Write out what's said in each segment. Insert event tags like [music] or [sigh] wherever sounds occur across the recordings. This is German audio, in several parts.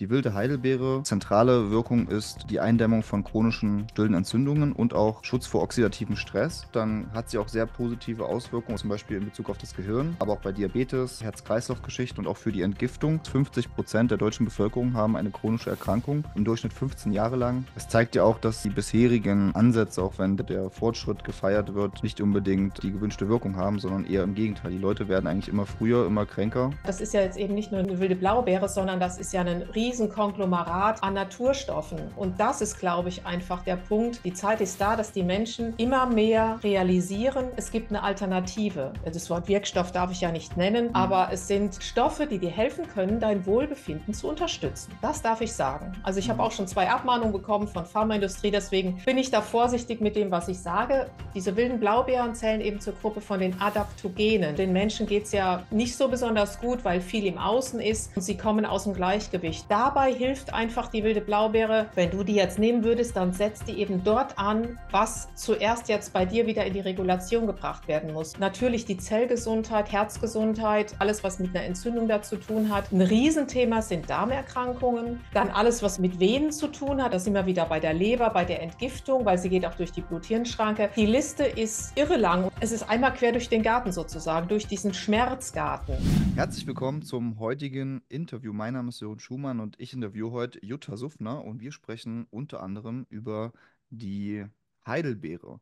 Die wilde Heidelbeere, zentrale Wirkung ist die Eindämmung von chronischen stillen Entzündungen und auch Schutz vor oxidativem Stress. Dann hat sie auch sehr positive Auswirkungen, zum Beispiel in Bezug auf das Gehirn, aber auch bei Diabetes, Herz-Kreislauf-Geschichte und auch für die Entgiftung. 50 Prozent der deutschen Bevölkerung haben eine chronische Erkrankung, im Durchschnitt 15 Jahre lang. Es zeigt ja auch, dass die bisherigen Ansätze, auch wenn der Fortschritt gefeiert wird, nicht unbedingt die gewünschte Wirkung haben, sondern eher im Gegenteil. Die Leute werden eigentlich immer früher, immer kränker. Das ist ja jetzt eben nicht nur eine wilde Blaubeere, sondern das ist ja ein riesiges Riesenkonglomerat an Naturstoffen. Und das ist, glaube ich, einfach der Punkt. Die Zeit ist da, dass die Menschen immer mehr realisieren, es gibt eine Alternative. Das Wort Wirkstoff darf ich ja nicht nennen, mhm. aber es sind Stoffe, die dir helfen können, dein Wohlbefinden zu unterstützen. Das darf ich sagen. Also ich habe mhm. auch schon zwei Abmahnungen bekommen von Pharmaindustrie, deswegen bin ich da vorsichtig mit dem, was ich sage. Diese wilden Blaubeeren zählen eben zur Gruppe von den Adaptogenen. Den Menschen geht es ja nicht so besonders gut, weil viel im Außen ist und sie kommen aus dem Gleichgewicht. Da dabei hilft einfach die wilde Blaubeere. Wenn du die jetzt nehmen würdest, dann setzt die eben dort an, was zuerst jetzt bei dir wieder in die Regulation gebracht werden muss. Natürlich die Zellgesundheit, Herzgesundheit, alles, was mit einer Entzündung da zu tun hat. Ein Riesenthema sind Darmerkrankungen. Dann alles, was mit Venen zu tun hat. Das sind wir wieder bei der Leber, bei der Entgiftung, weil sie geht auch durch die Blut-Hirn-Schranke. Die Liste ist irre lang. Es ist einmal quer durch den Garten sozusagen, durch diesen Schmerzgarten. Herzlich willkommen zum heutigen Interview. Mein Name ist Jürgen Schumann und und ich interviewe heute Jutta Suffner und wir sprechen unter anderem über die Heidelbeere.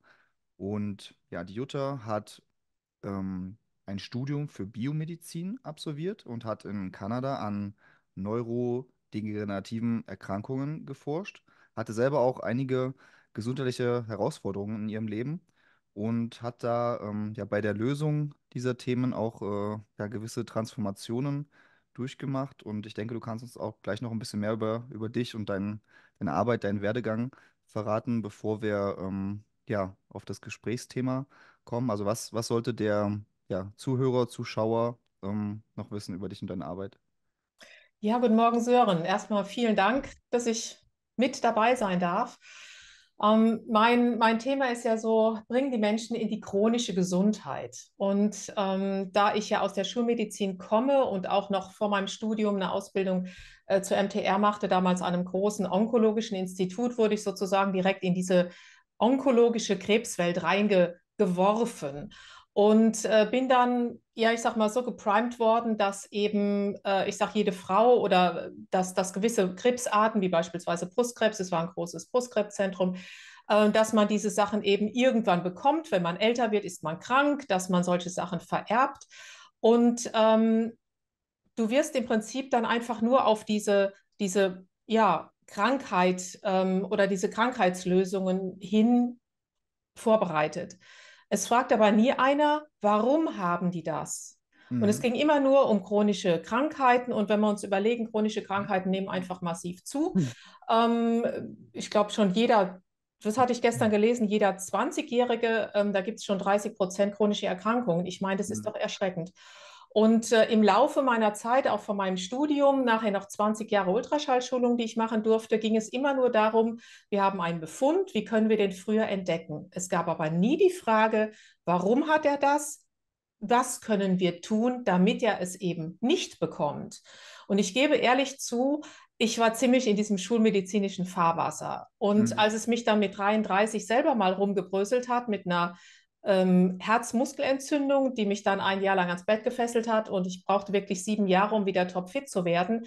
Und ja, die Jutta hat ähm, ein Studium für Biomedizin absolviert und hat in Kanada an neurodegenerativen Erkrankungen geforscht, hatte selber auch einige gesundheitliche Herausforderungen in ihrem Leben und hat da ähm, ja bei der Lösung dieser Themen auch äh, ja, gewisse Transformationen äh, durchgemacht und ich denke, du kannst uns auch gleich noch ein bisschen mehr über, über dich und dein, deine Arbeit, deinen Werdegang verraten, bevor wir ähm, ja, auf das Gesprächsthema kommen. Also was, was sollte der ja, Zuhörer, Zuschauer ähm, noch wissen über dich und deine Arbeit? Ja, guten Morgen, Sören. Erstmal vielen Dank, dass ich mit dabei sein darf. Ähm, mein, mein Thema ist ja so, bringen die Menschen in die chronische Gesundheit. Und ähm, da ich ja aus der Schulmedizin komme und auch noch vor meinem Studium eine Ausbildung äh, zur MTR machte, damals an einem großen onkologischen Institut, wurde ich sozusagen direkt in diese onkologische Krebswelt reingeworfen. Und äh, bin dann, ja, ich sag mal so geprimed worden, dass eben, äh, ich sag jede Frau oder äh, dass, dass gewisse Krebsarten, wie beispielsweise Brustkrebs, es war ein großes Brustkrebszentrum, äh, dass man diese Sachen eben irgendwann bekommt. Wenn man älter wird, ist man krank, dass man solche Sachen vererbt. Und ähm, du wirst im Prinzip dann einfach nur auf diese, diese ja, Krankheit ähm, oder diese Krankheitslösungen hin vorbereitet. Es fragt aber nie einer, warum haben die das? Mhm. Und es mhm. ging immer nur um chronische Krankheiten. Und wenn wir uns überlegen, chronische Krankheiten nehmen einfach massiv zu. Mhm. Ähm, ich glaube, schon jeder das hatte ich gestern hm. gelesen, jeder 20-Jährige, ähm, da gibt es schon 30 Prozent chronische Erkrankungen. Ich meine, das ist hm. doch erschreckend. Und äh, im Laufe meiner Zeit, auch von meinem Studium, nachher noch 20 Jahre Ultraschallschulung, die ich machen durfte, ging es immer nur darum, wir haben einen Befund, wie können wir den früher entdecken? Es gab aber nie die Frage, warum hat er das? Was können wir tun, damit er es eben nicht bekommt? Und ich gebe ehrlich zu, ich war ziemlich in diesem schulmedizinischen Fahrwasser. Und mhm. als es mich dann mit 33 selber mal rumgebröselt hat, mit einer ähm, Herzmuskelentzündung, die mich dann ein Jahr lang ans Bett gefesselt hat und ich brauchte wirklich sieben Jahre, um wieder topfit zu werden.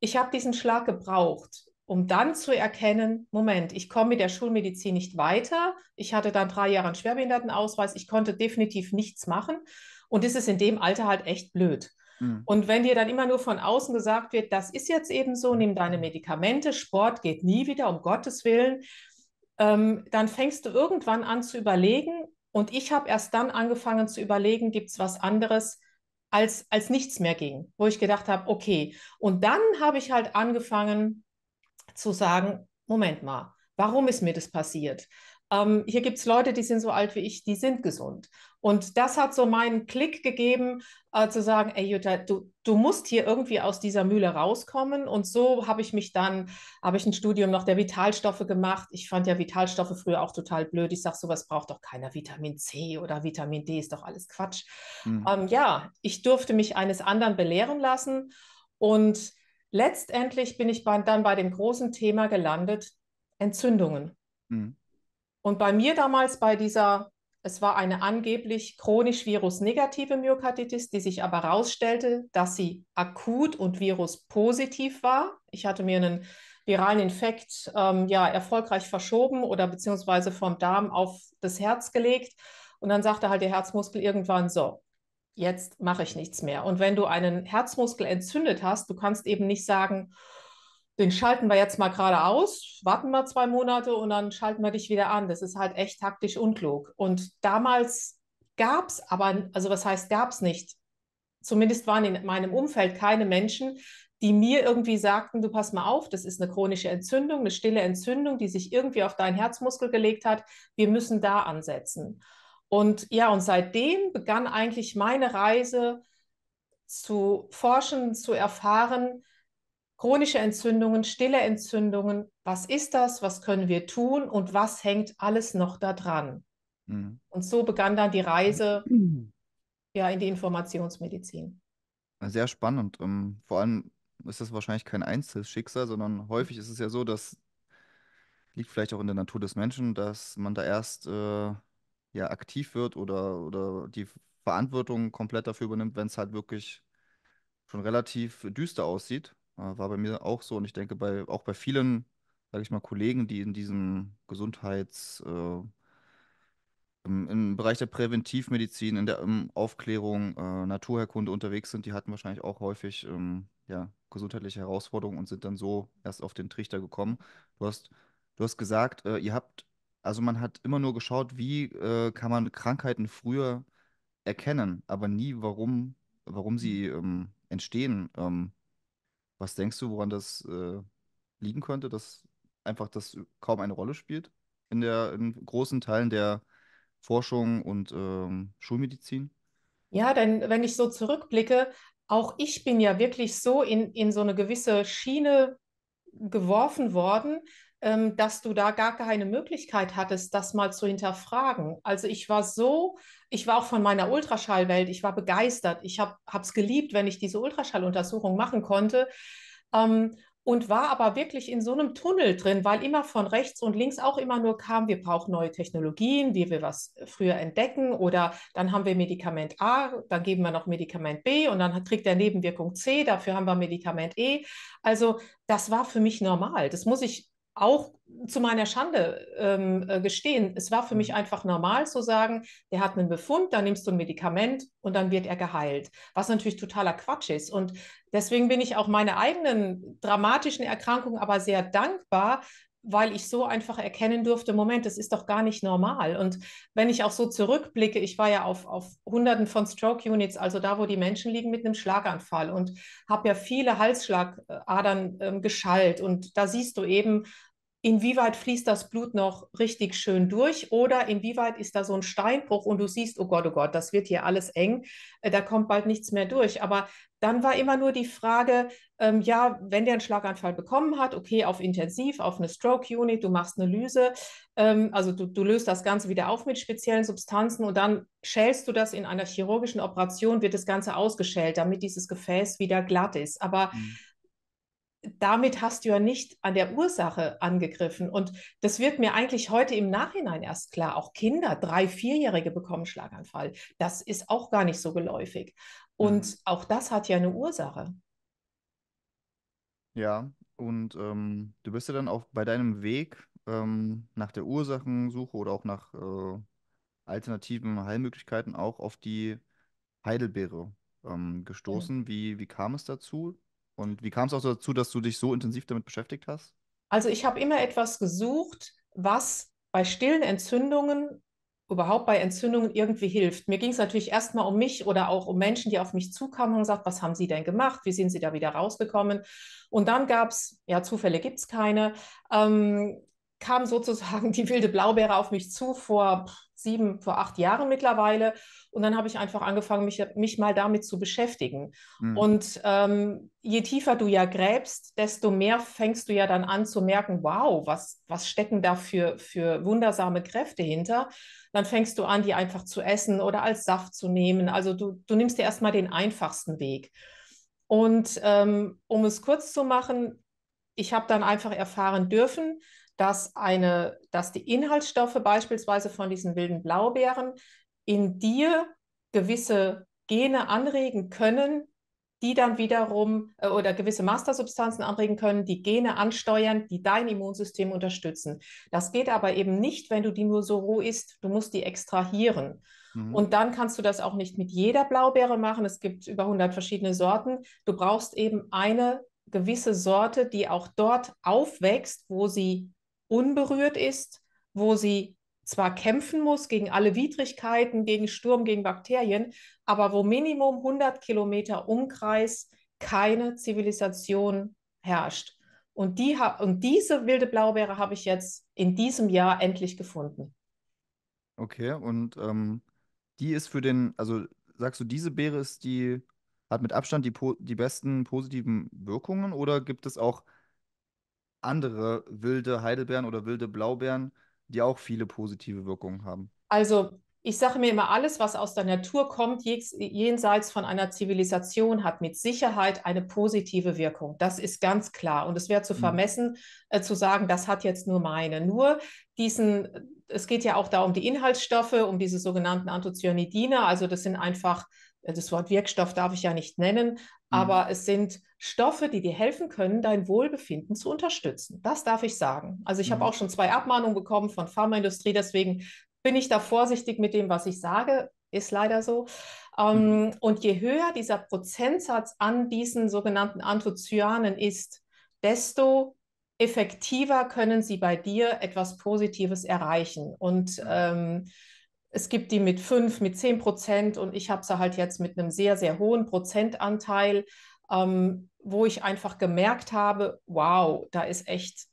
Ich habe diesen Schlag gebraucht, um dann zu erkennen, Moment, ich komme mit der Schulmedizin nicht weiter. Ich hatte dann drei Jahre einen Schwerbehindertenausweis. Ich konnte definitiv nichts machen. Und es ist in dem Alter halt echt blöd. Hm. Und wenn dir dann immer nur von außen gesagt wird, das ist jetzt eben so, nimm deine Medikamente, Sport geht nie wieder, um Gottes Willen, ähm, dann fängst du irgendwann an zu überlegen, und ich habe erst dann angefangen zu überlegen, gibt es was anderes, als, als nichts mehr ging, wo ich gedacht habe, okay. Und dann habe ich halt angefangen zu sagen, Moment mal, warum ist mir das passiert? Ähm, hier gibt es Leute, die sind so alt wie ich, die sind gesund. Und das hat so meinen Klick gegeben, äh, zu sagen, ey Jutta, du, du musst hier irgendwie aus dieser Mühle rauskommen. Und so habe ich mich dann, habe ich ein Studium noch der Vitalstoffe gemacht. Ich fand ja Vitalstoffe früher auch total blöd. Ich sage, sowas braucht doch keiner. Vitamin C oder Vitamin D ist doch alles Quatsch. Mhm. Ähm, ja, ich durfte mich eines anderen belehren lassen. Und letztendlich bin ich bei, dann bei dem großen Thema gelandet, Entzündungen. Mhm. Und bei mir damals bei dieser es war eine angeblich chronisch virusnegative Myokarditis, die sich aber herausstellte, dass sie akut und viruspositiv war. Ich hatte mir einen viralen Infekt ähm, ja erfolgreich verschoben oder beziehungsweise vom Darm auf das Herz gelegt. Und dann sagte halt der Herzmuskel irgendwann so, jetzt mache ich nichts mehr. Und wenn du einen Herzmuskel entzündet hast, du kannst eben nicht sagen, den schalten wir jetzt mal gerade aus, warten wir zwei Monate und dann schalten wir dich wieder an. Das ist halt echt taktisch unklug. Und damals gab es aber, also was heißt gab es nicht? Zumindest waren in meinem Umfeld keine Menschen, die mir irgendwie sagten, du pass mal auf, das ist eine chronische Entzündung, eine stille Entzündung, die sich irgendwie auf deinen Herzmuskel gelegt hat. Wir müssen da ansetzen. Und ja, und seitdem begann eigentlich meine Reise zu forschen, zu erfahren, chronische Entzündungen, stille Entzündungen. Was ist das? Was können wir tun? Und was hängt alles noch da dran? Mhm. Und so begann dann die Reise [clears throat] ja, in die Informationsmedizin. Sehr spannend. Um, ähm, vor allem ist das wahrscheinlich kein Einzelschicksal, sondern häufig ist es ja so, dass liegt vielleicht auch in der Natur des Menschen, dass man da erst äh, ja aktiv wird oder, oder die Verantwortung komplett dafür übernimmt, wenn es halt wirklich schon relativ düster aussieht. Äh, war bei mir auch so und ich denke, bei, auch bei vielen, sage ich mal, Kollegen, die in diesem Gesundheits, äh, im, im Bereich der Präventivmedizin, in der ähm, Aufklärung, äh, Naturherkunde unterwegs sind, die hatten wahrscheinlich auch häufig ähm, ja, gesundheitliche Herausforderungen und sind dann so erst auf den Trichter gekommen. Du hast, du hast gesagt, äh, ihr habt, also man hat immer nur geschaut, wie äh, kann man Krankheiten früher erkennen, aber nie, warum, warum sie ähm, entstehen. Ähm, was denkst du, woran das äh, liegen könnte, dass einfach das kaum eine Rolle spielt in, der, in großen Teilen der Forschung und ähm, Schulmedizin? Ja, denn wenn ich so zurückblicke, auch ich bin ja wirklich so in, in so eine gewisse Schiene geworfen worden, ähm, dass du da gar keine Möglichkeit hattest, das mal zu hinterfragen. Also ich war so, ich war auch von meiner Ultraschallwelt, ich war begeistert. Ich habe es geliebt, wenn ich diese Ultraschalluntersuchung machen konnte. Ähm, und war aber wirklich in so einem Tunnel drin, weil immer von rechts und links auch immer nur kam, wir brauchen neue Technologien, wie wir was früher entdecken oder dann haben wir Medikament A, dann geben wir noch Medikament B und dann kriegt der Nebenwirkung C, dafür haben wir Medikament E. Also das war für mich normal. Das muss ich auch zu meiner Schande ähm, äh, gestehen, es war für mich mhm. einfach normal zu sagen, der hat einen Befund, dann nimmst du ein Medikament und dann wird er geheilt. Was natürlich totaler Quatsch ist. Und deswegen bin ich auch meiner eigenen dramatischen Erkrankung aber sehr dankbar, weil ich so einfach erkennen durfte, Moment, das ist doch gar nicht normal. Und wenn ich auch so zurückblicke, ich war ja auf, auf Hunderten von Stroke-Units, also da, wo die Menschen liegen mit einem Schlaganfall und habe ja viele Halsschlagadern äh, geschallt. Und da siehst du eben, inwieweit fließt das Blut noch richtig schön durch oder inwieweit ist da so ein Steinbruch und du siehst, oh Gott, oh Gott, das wird hier alles eng, äh, da kommt bald nichts mehr durch. Aber dann war immer nur die Frage, ähm, ja, wenn der einen Schlaganfall bekommen hat, okay, auf Intensiv, auf eine Stroke-Unit, du machst eine Lyse, ähm, also du, du löst das Ganze wieder auf mit speziellen Substanzen und dann schälst du das in einer chirurgischen Operation, wird das Ganze ausgeschält, damit dieses Gefäß wieder glatt ist. Aber mhm damit hast du ja nicht an der Ursache angegriffen. Und das wird mir eigentlich heute im Nachhinein erst klar. Auch Kinder, drei, vierjährige bekommen Schlaganfall. Das ist auch gar nicht so geläufig. Und mhm. auch das hat ja eine Ursache. Ja, und ähm, du bist ja dann auch bei deinem Weg ähm, nach der Ursachensuche oder auch nach äh, alternativen Heilmöglichkeiten auch auf die Heidelbeere ähm, Mhm. gestoßen. Wie, wie kam es dazu? Und wie kam es auch dazu, dass du dich so intensiv damit beschäftigt hast? Also ich habe immer etwas gesucht, was bei stillen Entzündungen überhaupt bei Entzündungen irgendwie hilft. Mir ging es natürlich erstmal um mich oder auch um Menschen, die auf mich zukamen und gesagt, was haben Sie denn gemacht? Wie sind Sie da wieder rausgekommen? Und dann gab es, ja, Zufälle gibt es keine, ähm, kam sozusagen die wilde Blaubeere auf mich zu vor sieben, vor acht Jahren mittlerweile. Und dann habe ich einfach angefangen, mich, mich mal damit zu beschäftigen. Mhm. Und ähm, je tiefer du ja gräbst, desto mehr fängst du ja dann an zu merken, wow, was, was stecken da für, für wundersame Kräfte hinter. Dann fängst du an, die einfach zu essen oder als Saft zu nehmen. Also du, du nimmst dir erstmal den einfachsten Weg. Und ähm, um es kurz zu machen, ich habe dann einfach erfahren dürfen, dass, eine, dass die Inhaltsstoffe beispielsweise von diesen wilden Blaubeeren in dir gewisse Gene anregen können, die dann wiederum äh, oder gewisse Mastersubstanzen anregen können, die Gene ansteuern, die dein Immunsystem unterstützen. Das geht aber eben nicht, wenn du die nur so roh isst. Du musst die extrahieren. Mhm. Und dann kannst du das auch nicht mit jeder Blaubeere machen. Es gibt über 100 verschiedene Sorten. Du brauchst eben eine gewisse Sorte, die auch dort aufwächst, wo sie unberührt ist, wo sie zwar kämpfen muss gegen alle Widrigkeiten, gegen Sturm, gegen Bakterien, aber wo Minimum 100 Kilometer Umkreis keine Zivilisation herrscht. Und, die und diese wilde Blaubeere habe ich jetzt in diesem Jahr endlich gefunden. Okay, und ähm, die ist für den, also sagst du, diese Beere ist die, hat mit Abstand die, die besten positiven Wirkungen oder gibt es auch andere wilde Heidelbeeren oder wilde Blaubeeren, die auch viele positive Wirkungen haben? Also ich sage mir immer, alles, was aus der Natur kommt, jenseits von einer Zivilisation, hat mit Sicherheit eine positive Wirkung. Das ist ganz klar. Und es wäre zu mhm. vermessen, äh, zu sagen, das hat jetzt nur meine. Nur diesen, es geht ja auch da um die Inhaltsstoffe, um diese sogenannten Anthocyanidine. Also das sind einfach, äh, das Wort Wirkstoff darf ich ja nicht nennen, mhm. aber es sind Stoffe, die dir helfen können, dein Wohlbefinden zu unterstützen. Das darf ich sagen. Also ich mhm. habe auch schon zwei Abmahnungen bekommen von Pharmaindustrie, deswegen bin ich da vorsichtig mit dem, was ich sage. Ist leider so. Ähm, mhm. Und je höher dieser Prozentsatz an diesen sogenannten Anthocyanen ist, desto effektiver können sie bei dir etwas Positives erreichen. Und ähm, es gibt die mit fünf, mit zehn Prozent und ich habe sie halt jetzt mit einem sehr, sehr hohen Prozentanteil ähm, wo ich einfach gemerkt habe, wow, da ist echt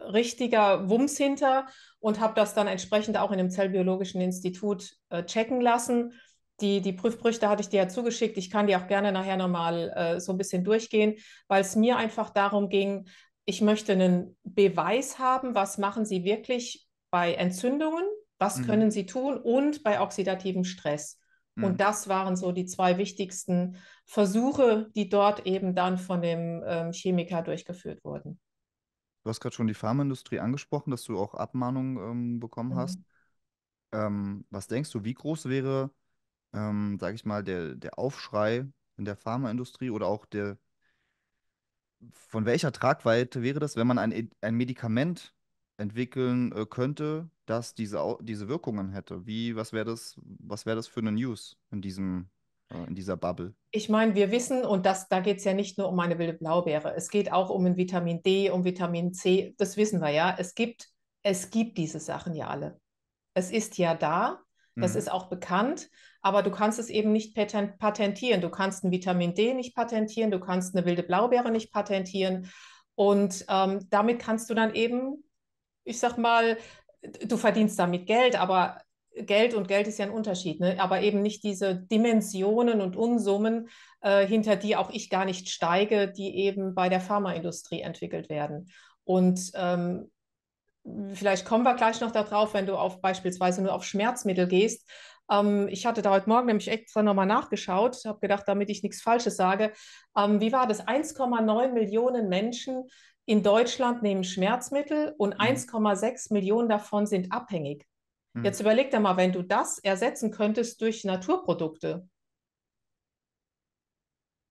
richtiger Wumms hinter und habe das dann entsprechend auch in dem Zellbiologischen Institut äh, checken lassen. Die, die Prüfbrüchte hatte ich dir ja zugeschickt. Ich kann die auch gerne nachher nochmal äh, so ein bisschen durchgehen, weil es mir einfach darum ging, ich möchte einen Beweis haben, was machen Sie wirklich bei Entzündungen, was mhm. können Sie tun und bei oxidativem Stress. Mhm. Und das waren so die zwei wichtigsten Versuche, die dort eben dann von dem ähm, Chemiker durchgeführt wurden. Du hast gerade schon die Pharmaindustrie angesprochen, dass du auch Abmahnungen ähm, bekommen mhm. hast. Ähm, was denkst du, wie groß wäre, ähm, sage ich mal, der, der Aufschrei in der Pharmaindustrie oder auch der, von welcher Tragweite wäre das, wenn man ein, ein Medikament entwickeln äh, könnte, das diese, diese Wirkungen hätte? Wie, was wäre das, was das für eine News in diesem äh, in dieser Bubble? Ich meine, wir wissen, und das, da geht es ja nicht nur um eine wilde Blaubeere, es geht auch um ein Vitamin D, um Vitamin C, das wissen wir ja. Es gibt, es gibt diese Sachen ja alle. Es ist ja da, das mhm. ist auch bekannt, aber du kannst es eben nicht patentieren. Du kannst ein Vitamin D nicht patentieren, du kannst eine wilde Blaubeere nicht patentieren. Und ähm, damit kannst du dann eben ich sag mal, du verdienst damit Geld, aber Geld und Geld ist ja ein Unterschied, ne? aber eben nicht diese Dimensionen und Unsummen, äh, hinter die auch ich gar nicht steige, die eben bei der Pharmaindustrie entwickelt werden. Und ähm, vielleicht kommen wir gleich noch darauf, wenn du auf beispielsweise nur auf Schmerzmittel gehst. Ähm, ich hatte da heute Morgen nämlich extra nochmal nachgeschaut, habe gedacht, damit ich nichts Falsches sage. Ähm, wie war das? 1,9 Millionen Menschen in Deutschland nehmen Schmerzmittel und 1,6 mhm. Millionen davon sind abhängig. Mhm. Jetzt überleg dir mal, wenn du das ersetzen könntest durch Naturprodukte.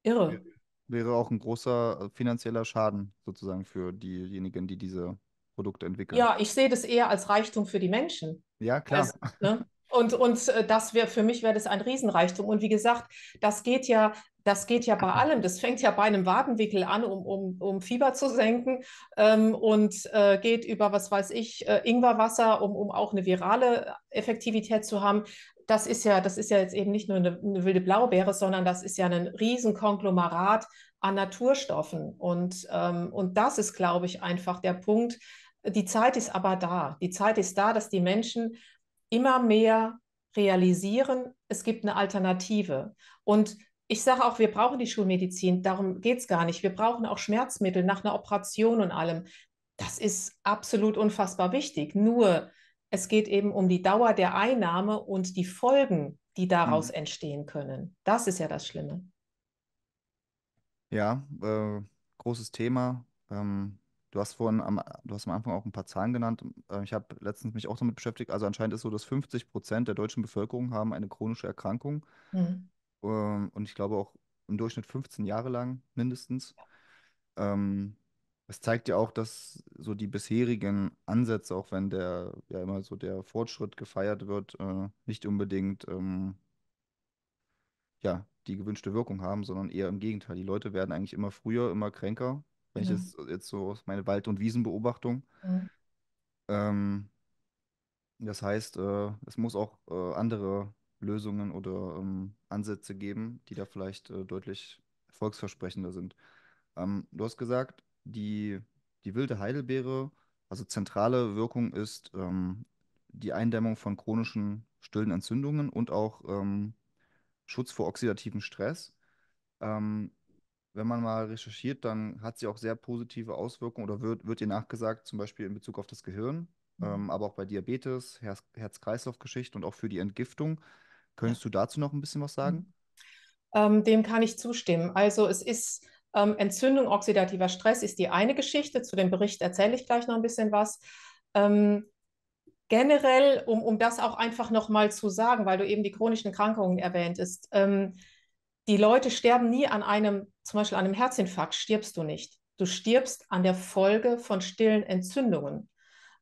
Irre. Wäre auch ein großer äh, finanzieller Schaden sozusagen für diejenigen, die diese Produkte entwickeln. Ja, ich sehe das eher als Reichtum für die Menschen. Ja, klar. Also, ne? Und, und äh, das wäre für mich wäre das ein Riesenreichtum. Und wie gesagt, das geht ja das geht ja bei allem. Das fängt ja bei einem Wadenwickel an, um, um, um Fieber zu senken ähm, und äh, geht über, was weiß ich, äh, Ingwerwasser, um, um auch eine virale Effektivität zu haben. Das ist ja, das ist ja jetzt eben nicht nur eine, eine wilde Blaubeere, sondern das ist ja ein Riesenkonglomerat an Naturstoffen. Und, ähm, und das ist, glaube ich, einfach der Punkt. Die Zeit ist aber da. Die Zeit ist da, dass die Menschen immer mehr realisieren, es gibt eine Alternative. Und ich sage auch, wir brauchen die Schulmedizin, darum geht es gar nicht. Wir brauchen auch Schmerzmittel nach einer Operation und allem. Das ist absolut unfassbar wichtig. Nur es geht eben um die Dauer der Einnahme und die Folgen, die daraus mhm. entstehen können. Das ist ja das Schlimme. Ja, äh, großes Thema. Ähm, du hast vorhin am, du hast am Anfang auch ein paar Zahlen genannt. Äh, ich habe letztens mich auch damit beschäftigt. Also anscheinend ist so, dass 50 Prozent der deutschen Bevölkerung haben eine chronische Erkrankung. Mhm. Ähm, und ich glaube auch im Durchschnitt 15 Jahre lang mindestens. Ähm, das zeigt ja auch, dass so die bisherigen Ansätze, auch wenn der ja immer so der Fortschritt gefeiert wird, äh, nicht unbedingt ähm, ja, die gewünschte Wirkung haben, sondern eher im Gegenteil. Die Leute werden eigentlich immer früher, immer kränker, wenn ja. ich jetzt, jetzt so aus meiner Wald- und Wiesenbeobachtung. Ja. Ähm, das heißt, äh, es muss auch äh, andere Lösungen oder ähm, Ansätze geben, die da vielleicht äh, deutlich erfolgsversprechender sind. Ähm, du hast gesagt, die, die wilde Heidelbeere, also zentrale Wirkung ist ähm, die Eindämmung von chronischen stillen Entzündungen und auch ähm, Schutz vor oxidativem Stress. Ähm, wenn man mal recherchiert, dann hat sie auch sehr positive Auswirkungen oder wird, wird ihr nachgesagt, zum Beispiel in Bezug auf das Gehirn, mhm. ähm, aber auch bei Diabetes, Herz-Kreislauf-Geschichte und auch für die Entgiftung. Könntest du dazu noch ein bisschen was sagen? Ähm, dem kann ich zustimmen. Also es ist ähm, Entzündung, oxidativer Stress ist die eine Geschichte. Zu dem Bericht erzähle ich gleich noch ein bisschen was. Ähm, generell, um, um das auch einfach nochmal zu sagen, weil du eben die chronischen Erkrankungen erwähnt ist, ähm, die Leute sterben nie an einem, zum Beispiel an einem Herzinfarkt, stirbst du nicht. Du stirbst an der Folge von stillen Entzündungen.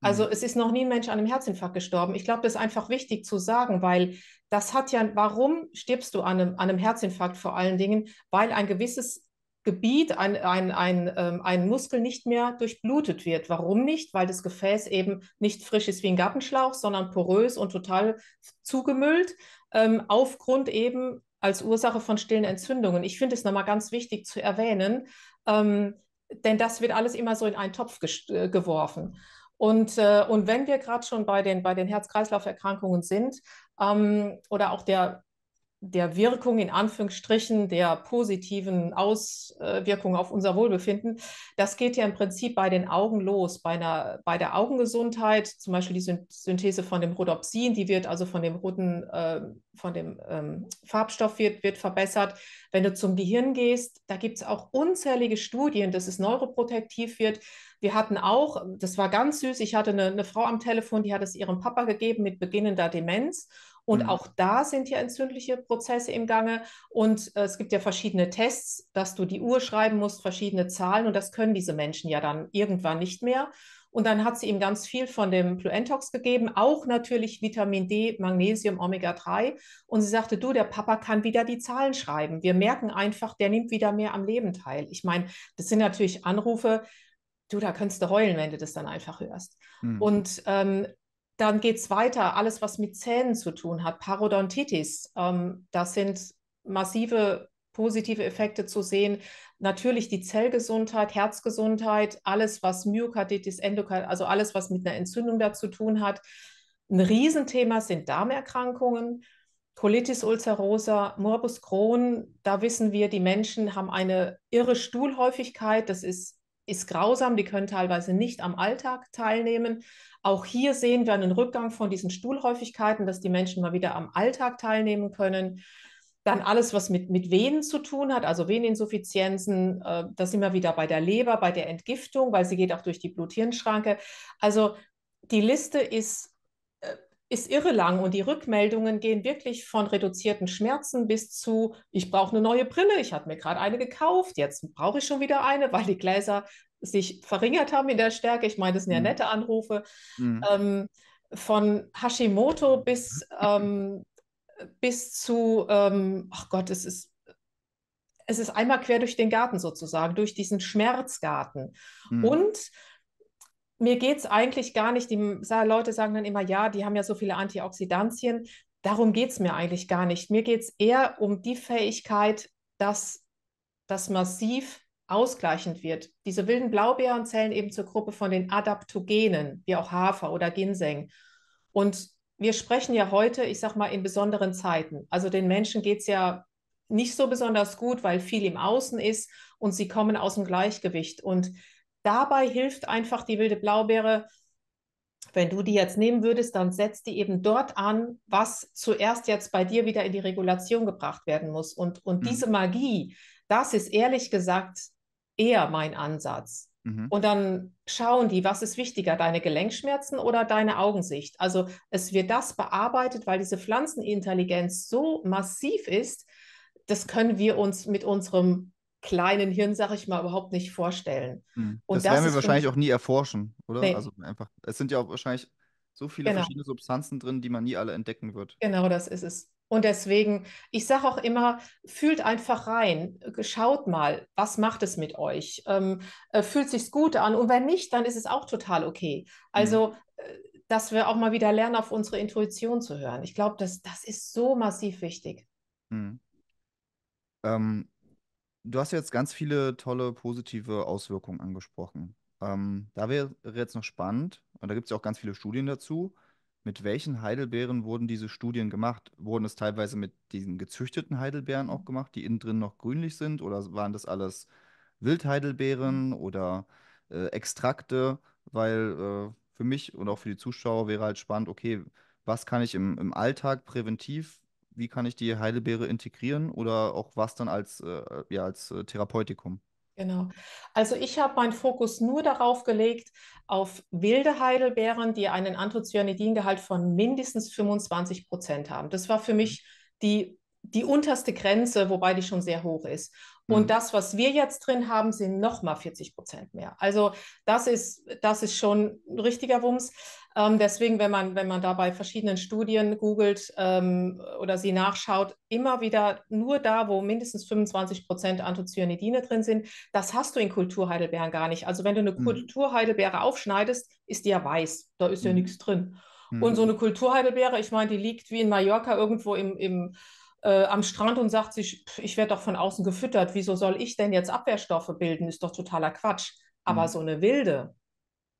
Also mhm. es ist noch nie ein Mensch an einem Herzinfarkt gestorben. Ich glaube, das ist einfach wichtig zu sagen, weil das hat ja, warum stirbst du an einem, an einem Herzinfarkt vor allen Dingen? Weil ein gewisses Gebiet, ein, ein, ein, ähm, ein Muskel nicht mehr durchblutet wird. Warum nicht? Weil das Gefäß eben nicht frisch ist wie ein Gartenschlauch, sondern porös und total zugemüllt, ähm, aufgrund eben als Ursache von stillen Entzündungen. Ich finde es nochmal ganz wichtig zu erwähnen, ähm, denn das wird alles immer so in einen Topf äh, geworfen. Und, äh, und wenn wir gerade schon bei den, bei den Herz-Kreislauf-Erkrankungen sind ähm, oder auch der, der Wirkung in Anführungsstrichen, der positiven Auswirkungen auf unser Wohlbefinden, das geht ja im Prinzip bei den Augen los, bei, einer, bei der Augengesundheit, zum Beispiel die Synthese von dem Rhodopsin, die wird also von dem roten, äh, von dem ähm, Farbstoff wird, wird verbessert. Wenn du zum Gehirn gehst, da gibt es auch unzählige Studien, dass es neuroprotektiv wird wir hatten auch, das war ganz süß, ich hatte eine, eine Frau am Telefon, die hat es ihrem Papa gegeben mit beginnender Demenz. Und mhm. auch da sind ja entzündliche Prozesse im Gange. Und äh, es gibt ja verschiedene Tests, dass du die Uhr schreiben musst, verschiedene Zahlen. Und das können diese Menschen ja dann irgendwann nicht mehr. Und dann hat sie ihm ganz viel von dem Pluentox gegeben, auch natürlich Vitamin D, Magnesium, Omega-3. Und sie sagte, du, der Papa kann wieder die Zahlen schreiben. Wir merken einfach, der nimmt wieder mehr am Leben teil. Ich meine, das sind natürlich Anrufe, du, da könntest du heulen, wenn du das dann einfach hörst. Mhm. Und ähm, dann geht es weiter, alles, was mit Zähnen zu tun hat, Parodontitis, ähm, das sind massive positive Effekte zu sehen. Natürlich die Zellgesundheit, Herzgesundheit, alles, was Myokarditis, Endokarditis, also alles, was mit einer Entzündung da zu tun hat. Ein Riesenthema sind Darmerkrankungen, Colitis ulcerosa, Morbus Crohn. Da wissen wir, die Menschen haben eine irre Stuhlhäufigkeit. Das ist ist grausam, die können teilweise nicht am Alltag teilnehmen. Auch hier sehen wir einen Rückgang von diesen Stuhlhäufigkeiten, dass die Menschen mal wieder am Alltag teilnehmen können. Dann alles, was mit, mit Venen zu tun hat, also Veneninsuffizienzen, äh, da sind wieder bei der Leber, bei der Entgiftung, weil sie geht auch durch die Blut-Hirn-Schranke. Also die Liste ist ist irre lang und die Rückmeldungen gehen wirklich von reduzierten Schmerzen bis zu, ich brauche eine neue Brille, ich habe mir gerade eine gekauft, jetzt brauche ich schon wieder eine, [laughs] weil die Gläser sich verringert haben in der Stärke. Ich meine, das sind ja mhm. nette Anrufe. Mhm. Ähm, von Hashimoto bis, ähm, bis zu, ähm, ach Gott, es ist, es ist einmal quer durch den Garten sozusagen, durch diesen Schmerzgarten. Mhm. Und mir geht es eigentlich gar nicht, die Leute sagen dann immer, ja, die haben ja so viele Antioxidantien. Darum geht es mir eigentlich gar nicht. Mir geht es eher um die Fähigkeit, dass das massiv ausgleichend wird. Diese wilden Blaubeeren zählen eben zur Gruppe von den Adaptogenen, wie auch Hafer oder Ginseng. Und wir sprechen ja heute, ich sag mal, in besonderen Zeiten. Also den Menschen geht es ja nicht so besonders gut, weil viel im Außen ist und sie kommen aus dem Gleichgewicht. Und dabei hilft einfach die wilde Blaubeere, wenn du die jetzt nehmen würdest, dann setzt die eben dort an, was zuerst jetzt bei dir wieder in die Regulation gebracht werden muss. Und, und mhm. diese Magie, das ist ehrlich gesagt eher mein Ansatz. Mhm. Und dann schauen die, was ist wichtiger, deine Gelenkschmerzen oder deine Augensicht. Also es wird das bearbeitet, weil diese Pflanzenintelligenz so massiv ist, das können wir uns mit unserem kleinen Hirn, sag ich mal, überhaupt nicht vorstellen. Hm. das werden wir wahrscheinlich auch nie erforschen, oder? Nee. Also einfach, es sind ja auch wahrscheinlich so viele genau. verschiedene Substanzen drin, die man nie alle entdecken wird. Genau, das ist es. Und deswegen, ich sage auch immer, fühlt einfach rein, äh, schaut mal, was macht es mit euch? Ähm, äh, fühlt sich's gut an? Und wenn nicht, dann ist es auch total okay. Hm. Also hm dass wir auch mal wieder lernen, auf unsere Intuition zu hören. Ich glaube, das, das ist so massiv wichtig. Hm. Ähm, du hast jetzt ganz viele tolle positive Auswirkungen angesprochen. Ähm, da wäre jetzt noch spannend, und da gibt es ja auch ganz viele Studien dazu, mit welchen Heidelbeeren wurden diese Studien gemacht? Wurden es teilweise mit diesen gezüchteten Heidelbeeren auch gemacht, die innen drin noch grünlich sind? Oder waren das alles Wildheidelbeeren mhm. oder äh, Extrakte? Weil äh, für mich und auch für die Zuschauer wäre halt spannend, okay, was kann ich im, im Alltag präventiv wie kann ich die Heidelbeere integrieren oder auch was dann als, äh, ja, als äh, Therapeutikum? Genau. Also ich habe meinen Fokus nur darauf gelegt, auf wilde Heidelbeeren, die einen Anthocyanidingehalt von mindestens 25 Prozent haben. Das war für mhm. mich die, die unterste Grenze, wobei die schon sehr hoch ist. Und mhm. das, was wir jetzt drin haben, sind nochmal 40 Prozent mehr. Also das ist, das ist schon ein richtiger Wumms. Ähm, deswegen, wenn man, wenn man da bei verschiedenen Studien googelt ähm, oder sie nachschaut, immer wieder nur da, wo mindestens 25 Prozent Anthocyanidine drin sind, das hast du in Kulturheidelbeeren gar nicht. Also wenn du eine mhm. Kulturheidelbeere aufschneidest, ist die ja weiß, da ist mhm. ja nichts drin. Mhm. Und so eine Kulturheidelbeere, ich meine, die liegt wie in Mallorca irgendwo im, im äh, am Strand und sagt sich, pff, ich werde doch von außen gefüttert, wieso soll ich denn jetzt Abwehrstoffe bilden? Ist doch totaler Quatsch. Aber mhm. so eine wilde,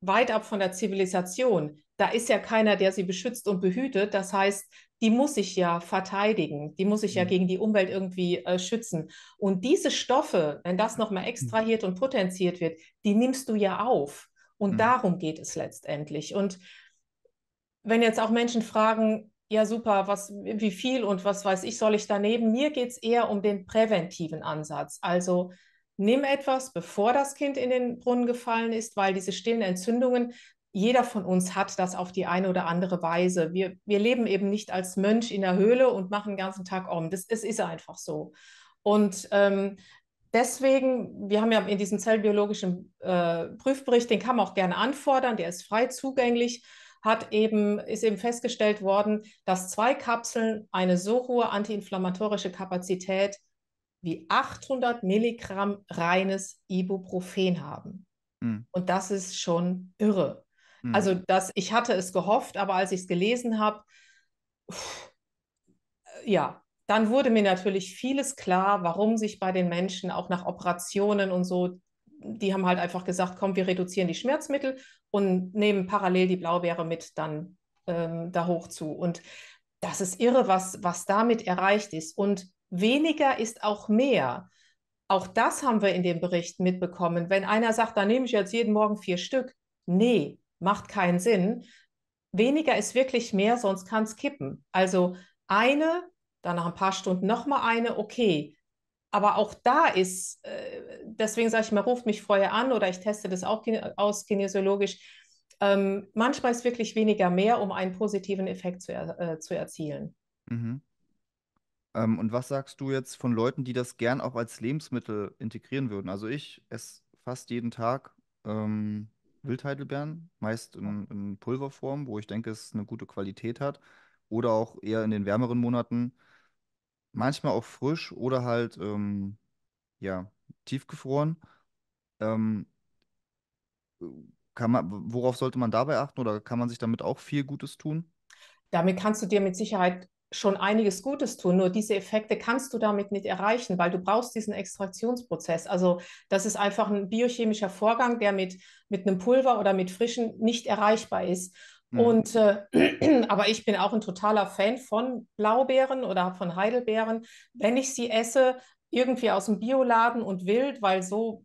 weit ab von der Zivilisation. Da ist ja keiner, der sie beschützt und behütet. Das heißt, die muss ich ja verteidigen, die muss ich ja mhm. gegen die Umwelt irgendwie äh, schützen. Und diese Stoffe, wenn das nochmal mhm. extrahiert und potenziert wird, die nimmst du ja auf. Und mhm. darum geht es letztendlich. Und wenn jetzt auch Menschen fragen, ja super, was, wie viel und was weiß ich, soll ich daneben? Mir geht es eher um den präventiven Ansatz. Also nimm etwas, bevor das Kind in den Brunnen gefallen ist, weil diese stillen Entzündungen, jeder von uns hat das auf die eine oder andere Weise. Wir, wir leben eben nicht als Mönch in der Höhle und machen den ganzen Tag um. Das, das ist einfach so. Und ähm, deswegen, wir haben ja in diesem zellbiologischen äh, Prüfbericht, den kann man auch gerne anfordern, der ist frei zugänglich, hat eben, ist eben festgestellt worden, dass zwei Kapseln eine so hohe antiinflammatorische Kapazität wie 800 Milligramm reines Ibuprofen haben. Mhm. Und das ist schon irre. Mhm. Also das, ich hatte es gehofft, aber als ich es gelesen habe, äh, ja, dann wurde mir natürlich vieles klar, warum sich bei den Menschen auch nach Operationen und so, die haben halt einfach gesagt, komm, wir reduzieren die Schmerzmittel und nehmen parallel die Blaubeere mit dann ähm, da hoch zu. Und das ist irre, was, was damit erreicht ist. Und weniger ist auch mehr. Auch das haben wir in dem Bericht mitbekommen. Wenn einer sagt, da nehme ich jetzt jeden Morgen vier Stück, nee, macht keinen Sinn. Weniger ist wirklich mehr, sonst kann es kippen. Also eine, dann nach ein paar Stunden nochmal eine, okay. Aber auch da ist, äh, deswegen sage ich mal, ruft mich vorher an oder ich teste das auch aus kinesiologisch. Ähm, manchmal ist wirklich weniger mehr, um einen positiven Effekt zu, er, äh, zu erzielen. Mhm. Ähm, und was sagst du jetzt von Leuten, die das gern auch als Lebensmittel integrieren würden? Also ich esse fast jeden Tag ähm, Wildheidelbeeren, meist in, in, Pulverform, wo ich denke, es eine gute Qualität hat. Oder auch eher in den wärmeren Monaten. Manchmal auch frisch oder halt ähm, ja, tiefgefroren. Ähm, kann man, worauf sollte man dabei achten oder kann man sich damit auch viel Gutes tun? Damit kannst du dir mit Sicherheit schon einiges Gutes tun. Nur diese Effekte kannst du damit nicht erreichen, weil du brauchst diesen Extraktionsprozess. Also das ist einfach ein biochemischer Vorgang, der mit, mit einem Pulver oder mit Frischen nicht erreichbar ist. Mhm. Und äh, [clears throat] aber ich bin auch ein totaler Fan von Blaubeeren oder von Heidelbeeren, wenn ich sie esse, irgendwie aus dem Bioladen und wild, weil so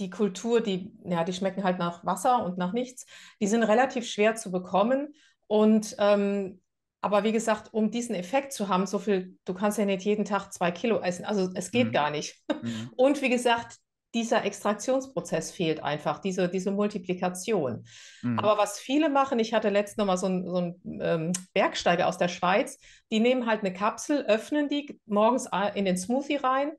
die Kultur, die, ja, die schmecken halt nach Wasser und nach nichts, die sind relativ schwer zu bekommen. Und ähm, aber wie gesagt, um diesen Effekt zu haben, so viel, du kannst ja nicht jeden Tag zwei Kilo essen. Also es geht mhm. gar nicht. Mhm. [laughs] Und wie gesagt, dieser Extraktionsprozess fehlt einfach, diese, diese Multiplikation. Mhm. Aber was viele machen, ich hatte letztens nochmal so einen, so ähm, Bergsteiger aus der Schweiz, die nehmen halt eine Kapsel, öffnen die morgens in den Smoothie rein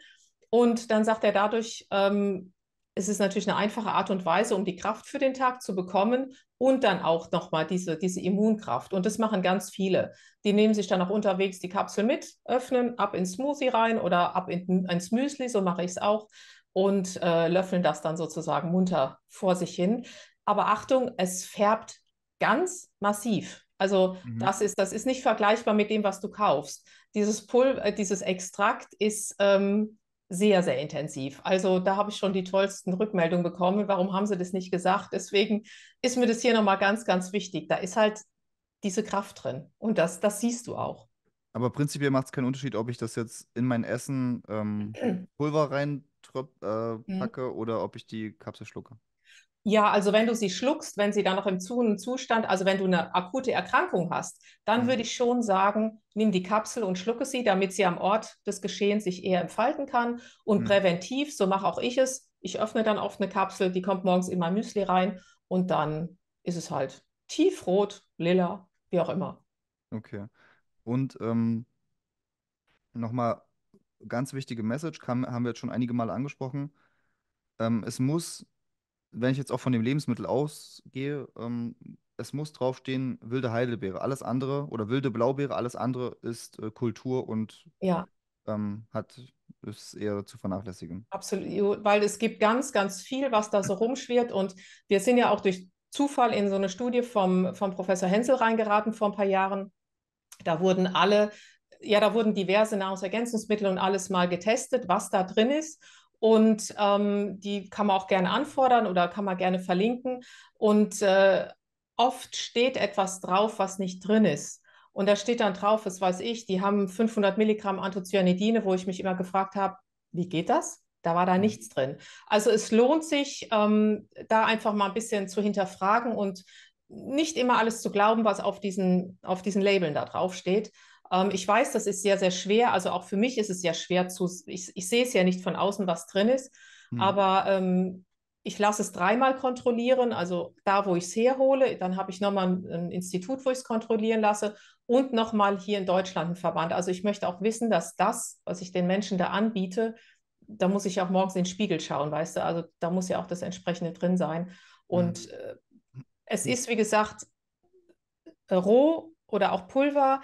und dann sagt er dadurch, ähm, es ist natürlich eine einfache Art und Weise, um die Kraft für den Tag zu bekommen und dann auch nochmal diese, diese Immunkraft. Und das machen ganz viele. Die nehmen sich dann auch unterwegs die Kapsel mit, öffnen, ab ins Smoothie rein oder ab in, ins Müsli, so mache ich es auch, und äh, löffeln das dann sozusagen munter vor sich hin. Aber Achtung, es färbt ganz massiv. Also mhm. das, ist, das ist nicht vergleichbar mit dem, was du kaufst. Dieses Pulver, äh, dieses Extrakt ist... Ähm, sehr, sehr intensiv. Also da habe ich schon die tollsten Rückmeldungen bekommen. Warum haben sie das nicht gesagt? Deswegen ist mir das hier nochmal ganz, ganz wichtig. Da ist halt diese Kraft drin und das, das siehst du auch. Aber prinzipiell macht es keinen Unterschied, ob ich das jetzt in mein Essen ähm, [clears throat] Pulver rein äh, mhm. packe mhm. oder ob ich die Kapsel schlucke. Ja, also wenn du sie schluckst, wenn sie dann noch im Zustand, also wenn du eine akute Erkrankung hast, dann mhm. würde ich schon sagen, nimm die Kapsel und schlucke sie, damit sie am Ort des Geschehens sich eher entfalten kann. Und mhm. präventiv, so mache auch ich es, ich öffne dann oft eine Kapsel, die kommt morgens in mein Müsli rein und dann ist es halt tiefrot, lila, wie auch immer. Okay. Und ähm, nochmal ganz wichtige Message, kam, haben wir jetzt schon einige Mal angesprochen. Ähm, es muss wenn ich jetzt auch von dem Lebensmittel ausgehe, ähm, es muss draufstehen wilde Heidelbeere. Alles andere oder wilde Blaubeere, alles andere ist äh, Kultur und ja. ähm, hat ist eher zu vernachlässigen. Absolut, weil es gibt ganz, ganz viel, was da so rumschwirrt und wir sind ja auch durch Zufall in so eine Studie vom, vom Professor Hensel reingeraten vor ein paar Jahren. Da wurden alle ja, da wurden diverse Nahrungsergänzungsmittel und alles mal getestet, was da drin ist. Und ähm, die kann man auch gerne anfordern oder kann man gerne verlinken. Und äh, oft steht etwas drauf, was nicht drin ist. Und da steht dann drauf, was weiß ich, die haben 500 Milligramm Anthocyanidine, wo ich mich immer gefragt habe, wie geht das? Da war da mhm. nichts drin. Also es lohnt sich, ähm, da einfach mal ein bisschen zu hinterfragen und nicht immer alles zu glauben, was auf diesen, auf diesen Labeln da drauf steht. Ähm, ich weiß, das ist sehr, sehr schwer. Also auch für mich ist es ja schwer zu, ich, ich sehe es ja nicht von außen, was drin ist. Mhm. Aber ähm, ich lasse es dreimal kontrollieren, also da, wo ich es herhole, dann habe ich nochmal ein, ein Institut, wo ich es kontrollieren lasse und nochmal hier in Deutschland ein Verband. Also ich möchte auch wissen, dass das, was ich den Menschen da anbiete, da muss ich auch morgens in den Spiegel schauen, weißt du, also da muss ja auch das entsprechende drin sein. Mhm. Und äh, es ist, wie gesagt, äh, roh oder auch Pulver,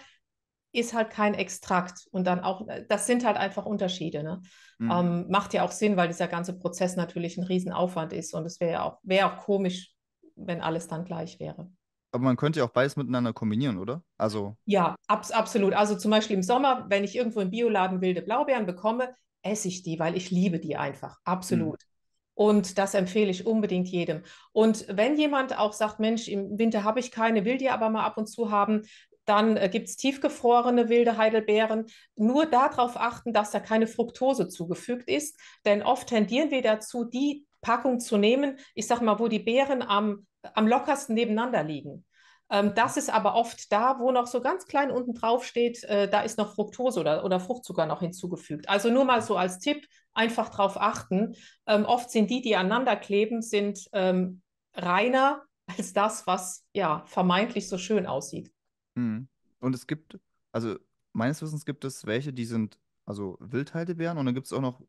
ist halt kein Extrakt. Und dann auch, äh, das sind halt einfach Unterschiede. Ne? Mhm. Ähm, macht ja auch Sinn, weil dieser ganze Prozess natürlich ein Riesenaufwand ist. Und es wäre ja auch, wär auch komisch, wenn alles dann gleich wäre. Aber man könnte ja auch beides miteinander kombinieren, oder? Also. Ja, abs absolut. Also zum Beispiel im Sommer, wenn ich irgendwo im Bioladen wilde Blaubeeren bekomme, esse ich die, weil ich liebe die einfach. Absolut. Mhm. Und das empfehle ich unbedingt jedem. Und wenn jemand auch sagt, Mensch, im Winter habe ich keine, will die aber mal ab und zu haben, dann äh, gibt es tiefgefrorene wilde Heidelbeeren. Nur darauf achten, dass da keine Fructose zugefügt ist, denn oft tendieren wir dazu, die Packung zu nehmen, ich sage mal, wo die Beeren am, am lockersten nebeneinander liegen. Ähm, das ist aber oft da, wo noch so ganz klein unten drauf steht, äh, da ist noch Fructose oder, oder Fruchtzucker noch hinzugefügt. Also nur mal so als Tipp, einfach darauf achten. Ähm, oft sind die, die aneinander kleben, sind ähm, reiner als das, was ja vermeintlich so schön aussieht. Mhm. Und es gibt, also meines Wissens gibt es welche, die sind also Wildheidebeeren und dann gibt es auch noch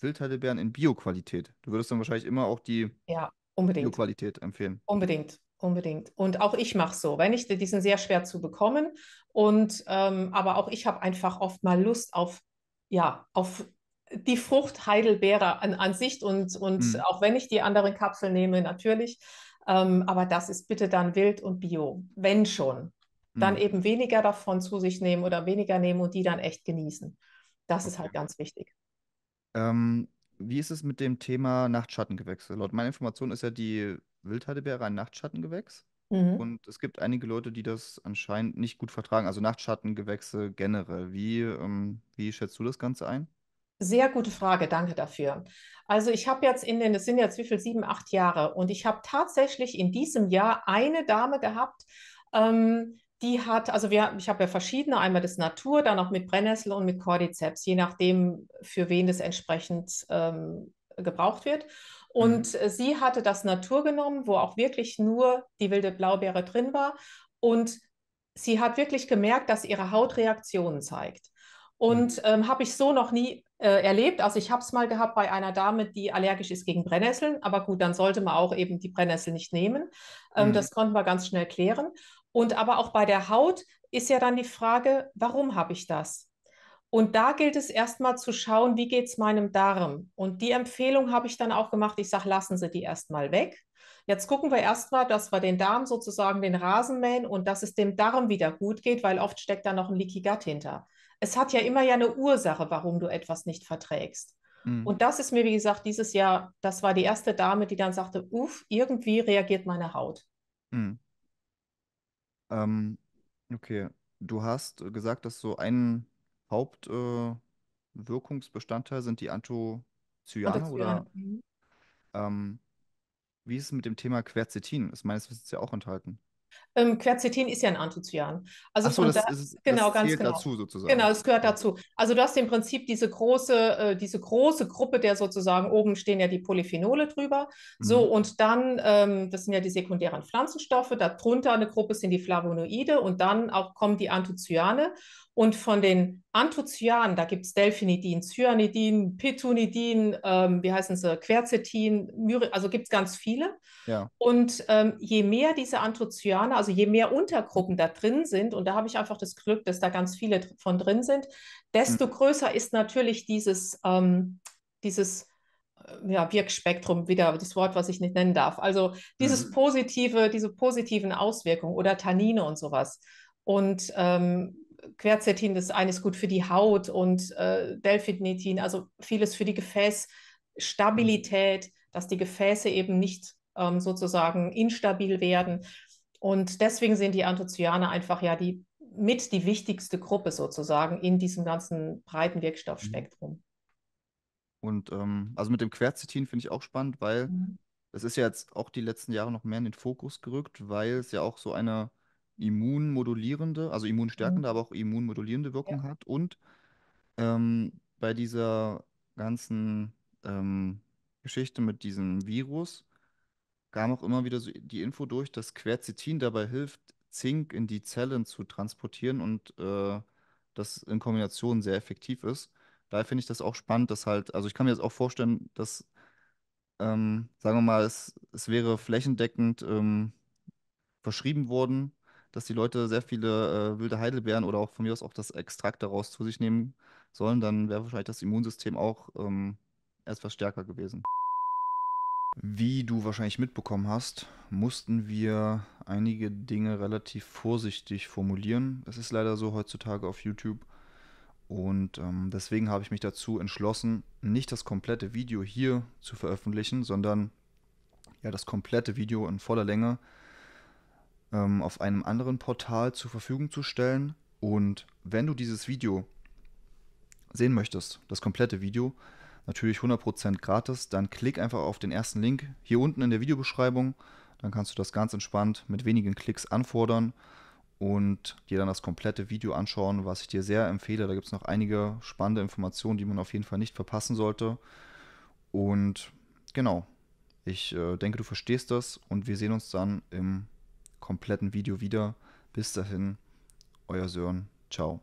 Wildheidebeeren in Bioqualität. Du würdest dann wahrscheinlich immer auch die Ja, unbedingt. Bioqualität empfehlen. Unbedingt, unbedingt. Und auch ich mache so, wenn ich, die sind sehr schwer zu bekommen. Und ähm, aber auch ich habe einfach oft mal Lust auf, ja, auf die Frucht Heidelbeere an, an sich und, und Mhm. auch wenn ich die anderen Kapseln nehme, natürlich. Ähm, aber das ist bitte dann wild und bio, wenn schon dann mhm. eben weniger davon zu sich nehmen oder weniger nehmen und die dann echt genießen. Das okay. ist halt ganz wichtig. Ähm, wie ist es mit dem Thema Nachtschattengewächse? Laut meiner Information ist ja die Wildheidebeere ein Nachtschattengewächs. Mhm. Und es gibt einige Leute, die das anscheinend nicht gut vertragen, also Nachtschattengewächse generell. Wie, ähm, wie schätzt du das Ganze ein? Sehr gute Frage, danke dafür. Also ich habe jetzt in den, es sind jetzt wie viel, sieben, acht Jahre und ich habe tatsächlich in diesem Jahr eine Dame gehabt, ähm, die hat, also wir, ich habe ja verschiedene, einmal das Natur, dann auch mit Brennnessel und mit Cordyceps, je nachdem, für wen das entsprechend ähm, gebraucht wird. Und mhm. sie hatte das Natur genommen, wo auch wirklich nur die wilde Blaubeere drin war. Und sie hat wirklich gemerkt, dass ihre Haut Reaktionen zeigt. Und mhm. ähm, habe ich so noch nie äh, erlebt. Also ich habe es mal gehabt bei einer Dame, die allergisch ist gegen Brennnesseln. Aber gut, dann sollte man auch eben die Brennnessel nicht nehmen. Ähm, mhm. Das konnten wir ganz schnell klären. Und aber auch bei der Haut ist ja dann die Frage, warum habe ich das? Und da gilt es erstmal zu schauen, wie geht es meinem Darm? Und die Empfehlung habe ich dann auch gemacht. Ich sage, lassen Sie die erstmal weg. Jetzt gucken wir erstmal, dass wir den Darm sozusagen den Rasen mähen und dass es dem Darm wieder gut geht, weil oft steckt da noch ein Leaky Gut hinter. Es hat ja immer ja eine Ursache, warum du etwas nicht verträgst. Mhm. Und das ist mir, wie gesagt, dieses Jahr, das war die erste Dame, die dann sagte, uff, irgendwie reagiert meine Haut. Mhm. Ähm, okay, du hast gesagt, dass so ein Hauptwirkungsbestandteil äh, sind die Anthocyaner oder Antioxidantien. Mhm. ähm, wie ist es mit dem Thema Quercetin? Ist meines Wissens ja auch enthalten. Ähm, Quercetin ist ja ein Antizyan. Also so, das, da, ist, genau, das zählt genau. dazu sozusagen. Genau, es gehört dazu. Also du hast im Prinzip diese große, äh, diese große Gruppe der sozusagen, oben stehen ja die Polyphenole drüber. Mhm. So, und dann, ähm, das sind ja die sekundären Pflanzenstoffe, darunter eine Gruppe sind die Flavonoide und dann auch kommen die Antizyane. Und von den Anthocyan, da gibt es Delphinidin, Cyanidin, Pitunidin, ähm, wie heißen sie, Quercetin, Myri also gibt es ganz viele. Ja. Und ähm, je mehr diese Anthocyane, also je mehr Untergruppen da drin sind, und da habe ich einfach das Glück, dass da ganz viele von drin sind, desto mhm. größer ist natürlich dieses, ähm, dieses äh, ja, Wirkspektrum, wieder das Wort, was ich nicht nennen darf. Also dieses mhm. positive, diese positiven Auswirkungen oder Tannine und sowas. Und ähm, Quercetin, das eine ist gut für die Haut und äh, Delphinitin, also vieles für die Gefäßstabilität, mhm. dass die Gefäße eben nicht ähm, sozusagen instabil werden. Und deswegen sind die Anthocyane einfach ja die mit die wichtigste Gruppe sozusagen in diesem ganzen breiten Wirkstoffspektrum. Mhm. Und ähm, also mit dem Quercetin finde ich auch spannend, weil mhm. ist ja jetzt auch die letzten Jahre noch mehr in den Fokus gerückt, weil es ja auch so eine immunmodulierende, also mhm. immunstärkende, mhm. aber auch immunmodulierende Wirkung ja. hat. Und ähm, bei dieser ganzen ähm, Geschichte mit diesem Virus kam auch immer wieder so die Info durch, dass Quercetin dabei hilft, Zink in die Zellen zu transportieren und äh, das in Kombination sehr effektiv ist. Daher finde ich das auch spannend, dass halt, also ich kann mir jetzt auch vorstellen, dass, ähm, sagen wir mal, es, es wäre flächendeckend ähm, verschrieben worden dass die Leute sehr viele äh, wilde Heidelbeeren oder auch von mir aus auch das Extrakt daraus zu sich nehmen sollen, dann wäre wahrscheinlich das Immunsystem auch ähm, etwas stärker gewesen. Wie du wahrscheinlich mitbekommen hast, mussten wir einige Dinge relativ vorsichtig formulieren. Das ist leider so heutzutage auf YouTube. Und ähm, deswegen habe ich mich dazu entschlossen, nicht das komplette Video hier zu veröffentlichen, sondern ja das komplette Video in voller Länge ähm, auf einem anderen Portal zur Verfügung zu stellen. Und wenn du dieses Video sehen möchtest, das komplette Video, natürlich 100% gratis, dann klick einfach auf den ersten Link hier unten in der Videobeschreibung. Dann kannst du das ganz entspannt mit wenigen Klicks anfordern und dir dann das komplette Video anschauen, was ich dir sehr empfehle. Da gibt es noch einige spannende Informationen, die man auf jeden Fall nicht verpassen sollte. Und genau, ich äh, denke, du verstehst das und wir sehen uns dann im kompletten Video wieder. Bis dahin, euer Sören. Ciao.